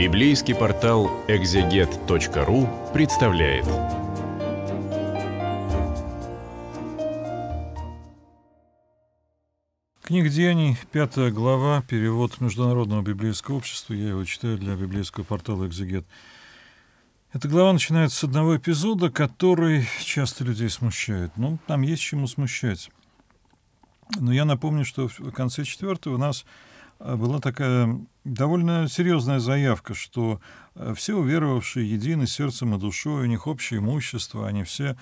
Библейский портал экзегет.ру представляет. Книга Деяний, 5 глава, перевод Международного библейского общества. Я его читаю для библейского портала «Экзегет». Эта глава начинается с одного эпизода, который часто людей смущает. Ну, там есть чему смущать. Но я напомню, что в конце четвертого у нас а, была такая довольно серьезная заявка, что э, все уверовавшие едины сердцем и душой, у них общее имущество, они все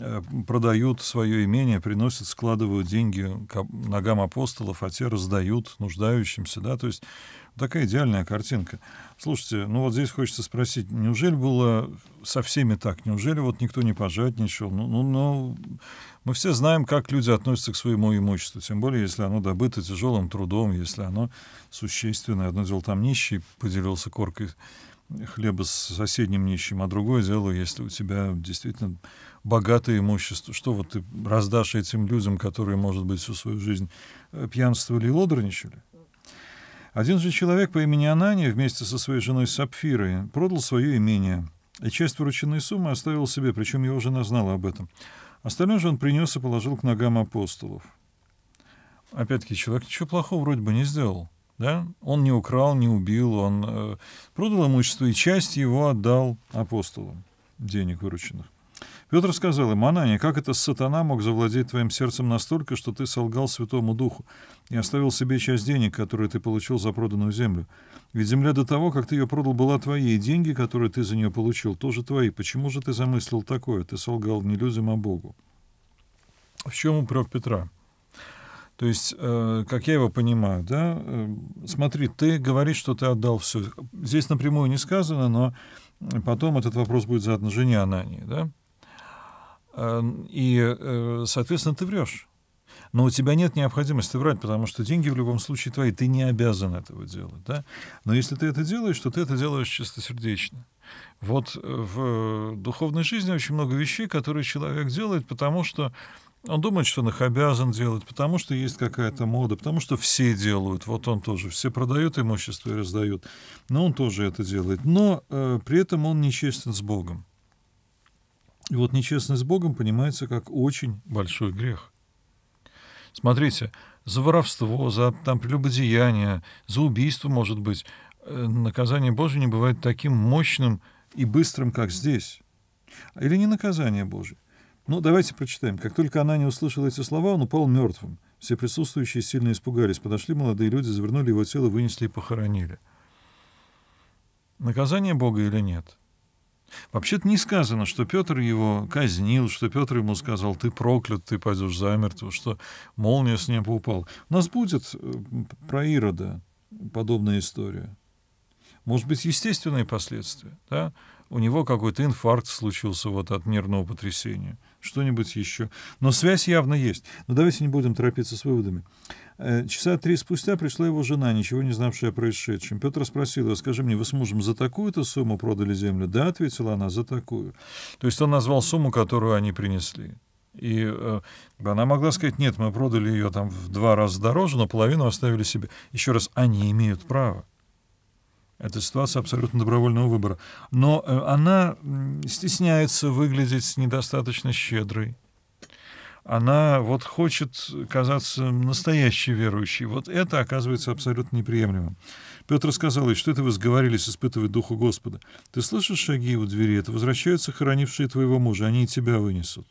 э, продают свое имение, приносят, складывают деньги к ногам апостолов, а те раздают нуждающимся. Да? То есть Такая идеальная картинка. Слушайте, ну вот здесь хочется спросить, неужели было со всеми так? Неужели вот никто не пожадничал? Ну, ну, ну, мы все знаем, как люди относятся к своему имуществу, тем более, если оно добыто тяжелым трудом, если оно существенное. Одно дело, там нищий поделился коркой хлеба с соседним нищим, а другое дело, если у тебя действительно богатое имущество, что вот ты раздашь этим людям, которые, может быть, всю свою жизнь э, пьянствовали и лодорничали? Один же человек по имени Анания вместе со своей женой Сапфирой продал свое имение и часть вырученной суммы оставил себе, причем его жена знала об этом. Остальное же он принес и положил к ногам апостолов. Опять-таки, человек ничего плохого вроде бы не сделал. Да? Он не украл, не убил, он э, продал имущество и часть его отдал апостолам, денег вырученных. Петр сказал им, Анания, как это сатана мог завладеть твоим сердцем настолько, что ты солгал Святому Духу и оставил себе часть денег, которые ты получил за проданную землю? Ведь земля до того, как ты ее продал, была твоей, и деньги, которые ты за нее получил, тоже твои. Почему же ты замыслил такое? Ты солгал не людям, а Богу. В чем упрек Петра? То есть, э, как я его понимаю, да, э, смотри, ты говоришь, что ты отдал все. Здесь напрямую не сказано, но потом этот вопрос будет задан жене Анании, да? Эм, и, э, соответственно, ты врешь. Но у тебя нет необходимости врать, потому что деньги в любом случае твои, ты не обязан этого делать. Да? Но если ты это делаешь, то ты это делаешь чистосердечно. Вот э, в э, духовной жизни очень много вещей, которые человек делает, потому что он думает, что он их обязан делать, потому что есть какая-то мода, потому что все делают. Вот он тоже. Все продают имущество и раздают. Но он тоже это делает. Но э, при этом он нечестен с Богом. И вот нечестность с Богом понимается как очень большой грех. Смотрите, за воровство, за там, прелюбодеяние, за убийство, может быть, э, наказание Божье не бывает таким мощным и быстрым, как здесь. Или не наказание Божье. Ну, давайте прочитаем. Как только она не услышала эти слова, он упал мертвым. Все присутствующие сильно испугались. Подошли молодые люди, завернули его тело, вынесли и похоронили. Наказание Бога или нет? — Вообще-то не сказано, что Петр его казнил, что Петр ему сказал, ты проклят, ты пойдешь замертво, что молния с неба упала. У нас будет э, про Ирода подобная история. Может быть, естественные последствия, да? У него какой-то инфаркт случился вот от нервного потрясения – что-нибудь еще. Но связь явно есть. Но давайте не будем торопиться с выводами. Э, часа три спустя пришла его жена, ничего не знавшая о происшедшем. Петр спросил ее, скажи мне, вы с мужем за такую-то сумму продали землю? Да, ответила она, за такую. То есть он назвал сумму, которую они принесли. И э, она могла сказать, нет, мы продали ее там в два раза дороже, но половину оставили себе. Еще раз, они имеют право. Это ситуация абсолютно добровольного выбора. Но э, она стесняется выглядеть недостаточно щедрой. Она вот хочет казаться настоящей верующей. Вот это оказывается абсолютно неприемлемым. Петр сказал ей, что это вы сговорились испытывать Духу Господа. Ты слышишь шаги у двери? Это возвращаются хоронившие твоего мужа, они и тебя вынесут.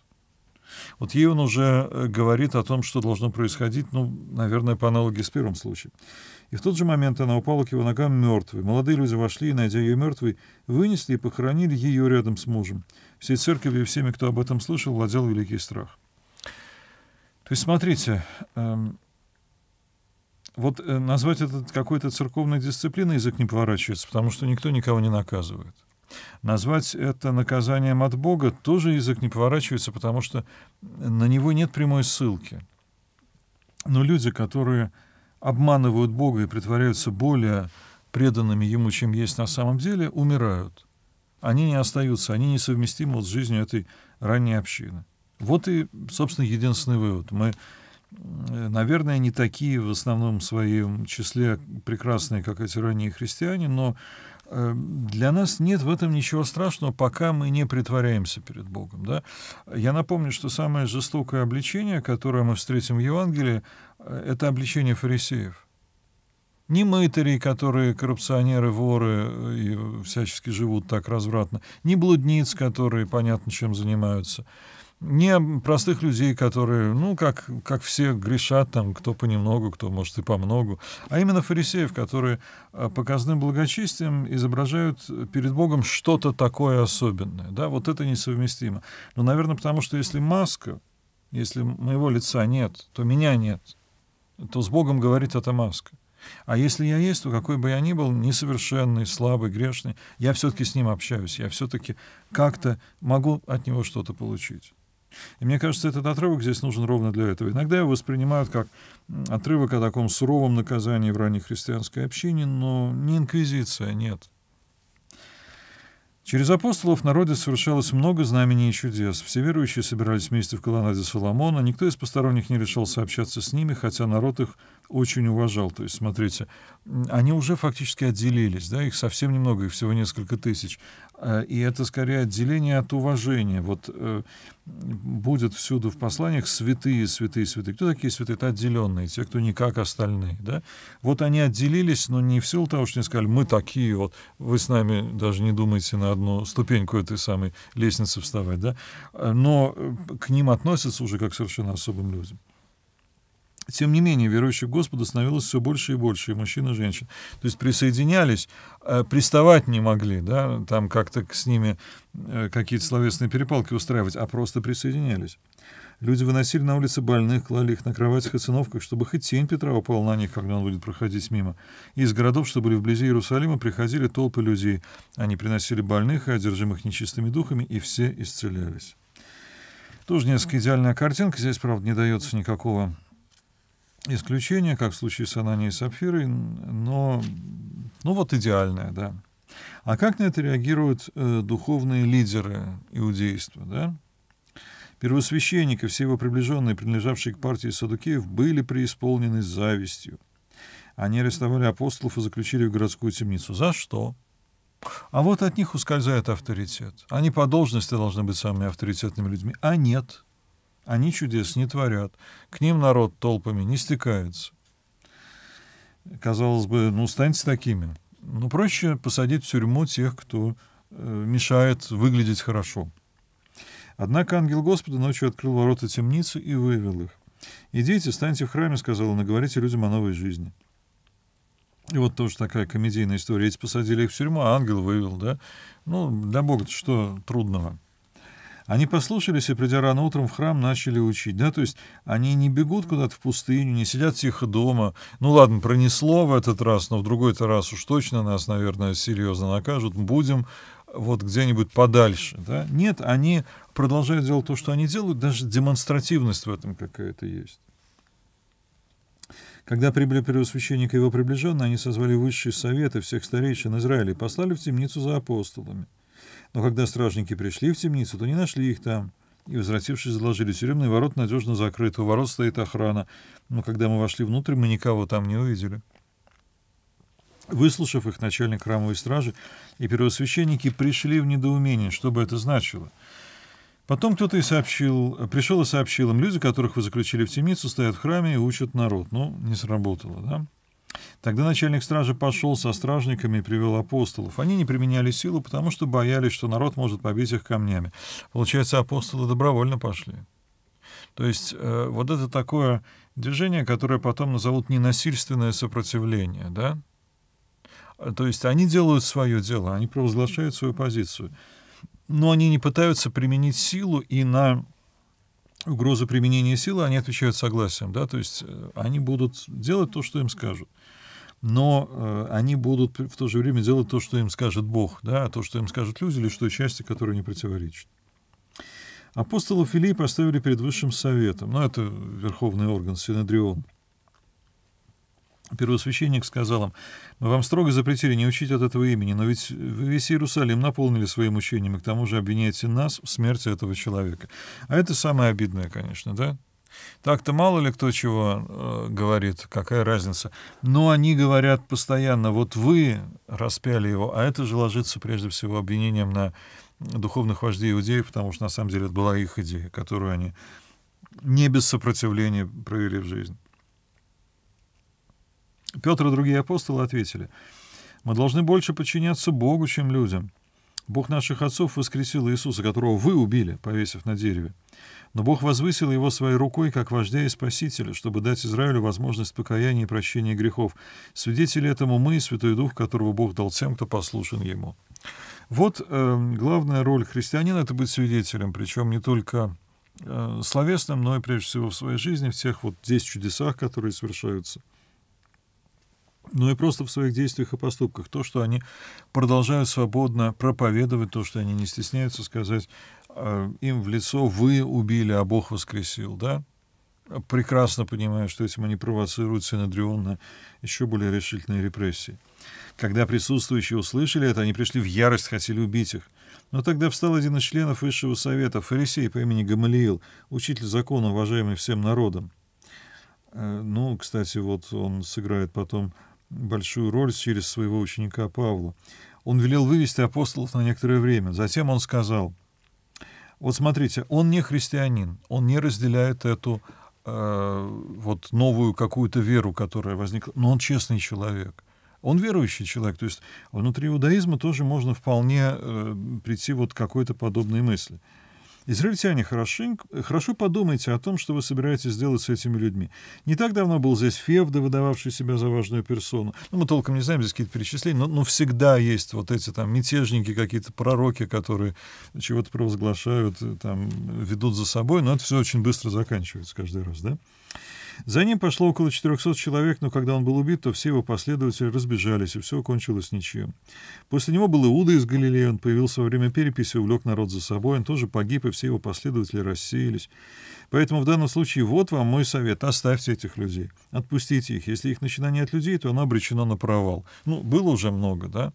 Вот ей он уже э, говорит о том, что должно происходить, ну, наверное, по аналогии с первым случаем. И в тот же момент она упала к его ногам мертвой. Молодые люди вошли и, найдя ее мертвой, вынесли и похоронили ее рядом с мужем. Всей церковью и всеми, кто об этом слышал, владел великий страх. То есть, смотрите, эм, вот э, назвать это какой-то церковной дисциплиной язык не поворачивается, потому что никто никого не наказывает. Назвать это наказанием от Бога тоже язык не поворачивается, потому что на него нет прямой ссылки. Но люди, которые обманывают Бога и притворяются более преданными Ему, чем есть на самом деле, умирают. Они не остаются, они несовместимы вот с жизнью этой ранней общины. Вот и, собственно, единственный вывод. Мы, э, наверное, не такие в основном своем числе прекрасные, как эти ранние христиане, но э, для нас нет в этом ничего страшного, пока мы не притворяемся перед Богом. Да? Я напомню, что самое жестокое обличение, которое мы встретим в Евангелии, это обличение фарисеев. Ни мытарей, которые коррупционеры, воры э, и всячески живут так развратно, ни блудниц, которые понятно чем занимаются, ни простых людей, которые, ну, как, как все грешат, там, кто понемногу, кто, может, и помногу, а именно фарисеев, которые э, показным благочестием изображают перед Богом что-то такое особенное. Да, вот это несовместимо. Но, ну, наверное, потому что если маска, если моего лица нет, то меня нет — то с Богом говорит эта маска. А если я есть, то какой бы я ни был, несовершенный, слабый, грешный, я все-таки с ним общаюсь, я все-таки как-то могу от него что-то получить. И мне кажется, этот отрывок здесь нужен ровно для этого. Иногда его воспринимают как отрывок о таком суровом наказании в ранней христианской общине, но не инквизиция, нет. Через апостолов в народе совершалось много знамений и чудес. Все верующие собирались вместе в колоннаде Соломона, никто из посторонних не решался общаться с ними, хотя народ их очень уважал. То есть, смотрите, они уже фактически отделились, да, их совсем немного, их всего несколько тысяч. Э, и это скорее отделение от уважения. Вот э, будет всюду в посланиях святые, святые, святые. Кто такие святые? Это отделенные, те, кто не как остальные, да. Вот они отделились, но не в силу того, что они сказали, мы такие, вот вы с нами даже не думаете на одну ступеньку этой самой лестницы вставать, да. Э, но к ним относятся уже как совершенно особым людям. Тем не менее, верующих в Господа становилось все больше и больше, и мужчин, и женщин. То есть присоединялись, э, приставать не могли, да, там как-то с ними э, какие-то словесные перепалки устраивать, а просто присоединялись. Люди выносили на улице больных, клали их на кроватях и циновках, чтобы хоть тень Петра упала на них, когда он будет проходить мимо. И из городов, что были вблизи Иерусалима, приходили толпы людей. Они приносили больных и одержимых нечистыми духами, и все исцелялись. Тоже несколько идеальная картинка. Здесь, правда, не дается никакого исключение, как в случае с Ананией и Сапфирой, но ну вот идеальное, да. А как на это реагируют э, духовные лидеры иудейства, да? Первосвященник и все его приближенные, принадлежавшие к партии Садукеев, были преисполнены завистью. Они арестовали апостолов и заключили в городскую темницу. За что? А вот от них ускользает авторитет. Они по должности должны быть самыми авторитетными людьми, а нет – они чудес не творят, к ним народ толпами не стекается. Казалось бы, ну станьте такими. Ну проще посадить в тюрьму тех, кто э, мешает выглядеть хорошо. Однако ангел Господа ночью открыл ворота темницы и вывел их. «Идите, станьте в храме», — сказал он, говорите людям о новой жизни». И вот тоже такая комедийная история. Эти посадили их в тюрьму, а ангел вывел, да? Ну, для Бога-то что трудного? Они послушались и, придя рано утром в храм, начали учить. Да, то есть они не бегут куда-то в пустыню, не сидят тихо дома. Ну ладно, пронесло в этот раз, но в другой-то раз уж точно нас, наверное, серьезно накажут. Будем вот где-нибудь подальше. Да? Нет, они продолжают делать то, что они делают, даже демонстративность в этом какая-то есть. Когда прибыли первосвященник и его приближенные, они созвали высшие советы всех старейшин Израиля и послали в темницу за апостолами. Но когда стражники пришли в темницу, то не нашли их там. И, возвратившись, заложили. Тюремные ворота надежно закрыты, у ворот стоит охрана. Но когда мы вошли внутрь, мы никого там не увидели. Выслушав их, начальник храмовой стражи и первосвященники пришли в недоумение, что бы это значило. Потом кто-то и сообщил, пришел и сообщил им, люди, которых вы заключили в темницу, стоят в храме и учат народ. Ну, не сработало, да? Тогда начальник стражи пошел со стражниками и привел апостолов. Они не применяли силу, потому что боялись, что народ может побить их камнями. Получается, апостолы добровольно пошли. То есть э, вот это такое движение, которое потом назовут ненасильственное сопротивление, да? А, то есть они делают свое дело, они провозглашают свою позицию. Но они не пытаются применить силу, и на угрозу применения силы они отвечают согласием, да? То есть э, они будут делать то, что им скажут но э, они будут в то же время делать то, что им скажет Бог, да, то, что им скажут люди, лишь той счастье, которое не противоречит. Апостола Филии поставили перед Высшим Советом, ну, это верховный орган, Синедрион. Первосвященник сказал им, мы вам строго запретили не учить от этого имени, но ведь вы весь Иерусалим наполнили своим учением, и к тому же обвиняете нас в смерти этого человека. А это самое обидное, конечно, да? Так-то мало ли кто чего э, говорит, какая разница. Но они говорят постоянно, вот вы распяли его, а это же ложится прежде всего обвинением на духовных вождей иудеев, потому что на самом деле это была их идея, которую они не без сопротивления провели в жизнь. Петр и другие апостолы ответили, мы должны больше подчиняться Богу, чем людям — Бог наших отцов воскресил Иисуса, которого вы убили, повесив на дереве. Но Бог возвысил его своей рукой, как вождя и спасителя, чтобы дать Израилю возможность покаяния и прощения грехов. Свидетели этому мы, Святой Дух, которого Бог дал тем, кто послушен ему». Вот э, главная роль христианина — это быть свидетелем, причем не только э, словесным, но и прежде всего в своей жизни, в тех вот здесь чудесах, которые совершаются но ну и просто в своих действиях и поступках. То, что они продолжают свободно проповедовать, то, что они не стесняются сказать э, им в лицо «вы убили, а Бог воскресил», да? прекрасно понимая, что этим они провоцируют Синодрион на еще более решительные репрессии. Когда присутствующие услышали это, они пришли в ярость, хотели убить их. Но тогда встал один из членов высшего совета, фарисей по имени Гамалиил, учитель закона, уважаемый всем народом. Э, ну, кстати, вот он сыграет потом большую роль через своего ученика Павла. Он велел вывести апостолов на некоторое время. Затем он сказал, вот смотрите, он не христианин, он не разделяет эту э, вот новую какую-то веру, которая возникла, но он честный человек. Он верующий человек, то есть внутри иудаизма тоже можно вполне э, прийти вот к какой-то подобной мысли. Израильтяне, хорошенько, хорошо подумайте о том, что вы собираетесь сделать с этими людьми. Не так давно был здесь Февда, выдававший себя за важную персону. Ну, мы толком не знаем, здесь какие-то перечисления, но, но всегда есть вот эти там мятежники, какие-то пророки, которые чего-то провозглашают, э, там, ведут за собой, но это все очень быстро заканчивается каждый раз, да? За ним пошло около 400 человек, но когда он был убит, то все его последователи разбежались, и все кончилось ничьим. После него был Иуда из Галилеи, он появился во время переписи, увлек народ за собой, он тоже погиб, и все его последователи рассеялись. Поэтому в данном случае вот вам мой совет, оставьте этих людей, отпустите их. Если их начинание от людей, то оно обречено на провал. Ну, было уже много, да?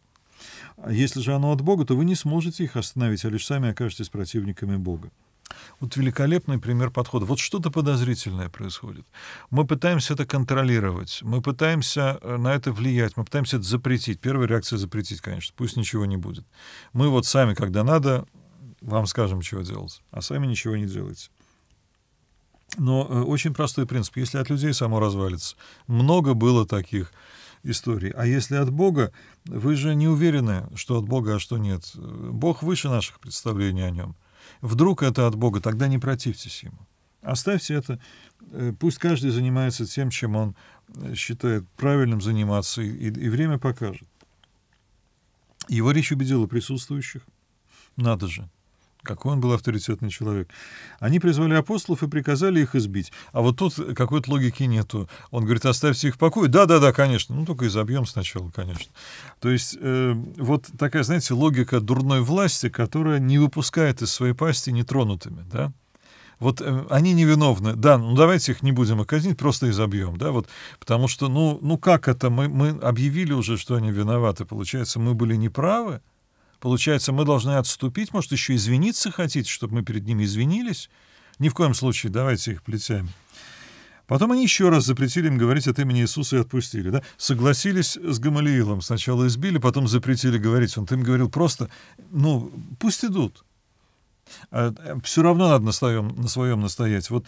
А если же оно от Бога, то вы не сможете их остановить, а лишь сами окажетесь противниками Бога. Вот великолепный пример подхода. Вот что-то подозрительное происходит. Мы пытаемся это контролировать, мы пытаемся э, на это влиять, мы пытаемся это запретить. Первая реакция — запретить, конечно, пусть ничего не будет. Мы вот сами, когда надо, вам скажем, чего делать, а сами ничего не делайте. Но э, очень простой принцип. Если от людей само развалится, много было таких историй. А если от Бога, вы же не уверены, что от Бога, а что нет. Бог выше наших представлений о нем — Вдруг это от Бога, тогда не противьтесь Ему. Оставьте это, э, пусть каждый занимается тем, чем он э, считает правильным заниматься, и, и время покажет. Его речь убедила присутствующих. Надо же, какой он был авторитетный человек. Они призвали апостолов и приказали их избить. А вот тут какой-то логики нету. Он говорит, оставьте их в покое. Да-да-да, конечно. Ну, только изобьем сначала, конечно. То есть э, вот такая, знаете, логика дурной власти, которая не выпускает из своей пасти нетронутыми, да? Вот э, они невиновны. Да, ну давайте их не будем казнить, просто изобьем, да, вот, потому что, ну, ну как это, мы, мы объявили уже, что они виноваты, получается, мы были неправы, правы, Получается, мы должны отступить, может, еще извиниться хотите, чтобы мы перед ними извинились? Ни в коем случае давайте их плетями. Потом они еще раз запретили им говорить от имени Иисуса и отпустили. Да? Согласились с Гамалиилом. Сначала избили, потом запретили говорить. Он им говорил просто, ну, пусть идут. А, Все равно надо на своем, на своем настоять. Вот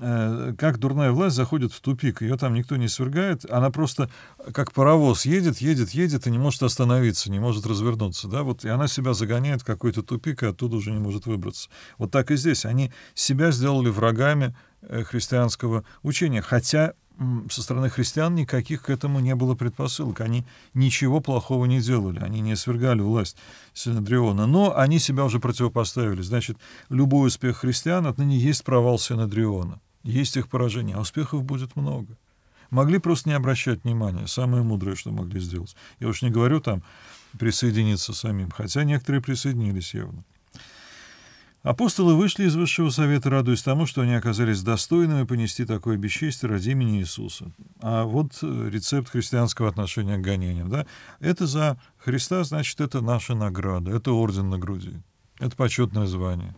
э, как дурная власть заходит в тупик, ее там никто не свергает, она просто как паровоз едет, едет, едет и не может остановиться, не может развернуться, да, вот и она себя загоняет в какой-то тупик и оттуда уже не может выбраться. Вот так и здесь. Они себя сделали врагами э, христианского учения, хотя со стороны христиан никаких к этому не было предпосылок. Они ничего плохого не делали, они не свергали власть Синодриона. Но они себя уже противопоставили. Значит, любой успех христиан отныне есть провал Синодриона, есть их поражение, а успехов будет много. Могли просто не обращать внимания, самое мудрое, что могли сделать. Я уж не говорю там присоединиться самим, хотя некоторые присоединились явно. Апостолы вышли из Высшего Совета, радуясь тому, что они оказались достойными понести такое бесчестие ради имени Иисуса. А вот э, рецепт христианского отношения к гонениям. Да? Это за Христа, значит, это наша награда, это орден на груди, это почетное звание.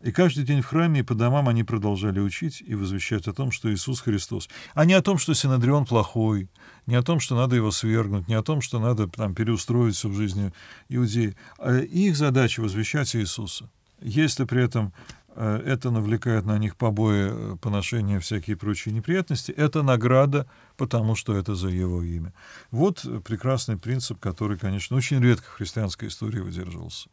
И каждый день в храме и по домам они продолжали учить и возвещать о том, что Иисус Христос. А не о том, что Синодрион плохой, не о том, что надо его свергнуть, не о том, что надо там, переустроить все в жизни иудеи. А их задача возвещать Иисуса. Если при этом э, это навлекает на них побои, э, поношения, всякие прочие неприятности. Это награда, потому что это за его имя. Вот э, прекрасный принцип, который, конечно, очень редко в христианской истории выдерживался.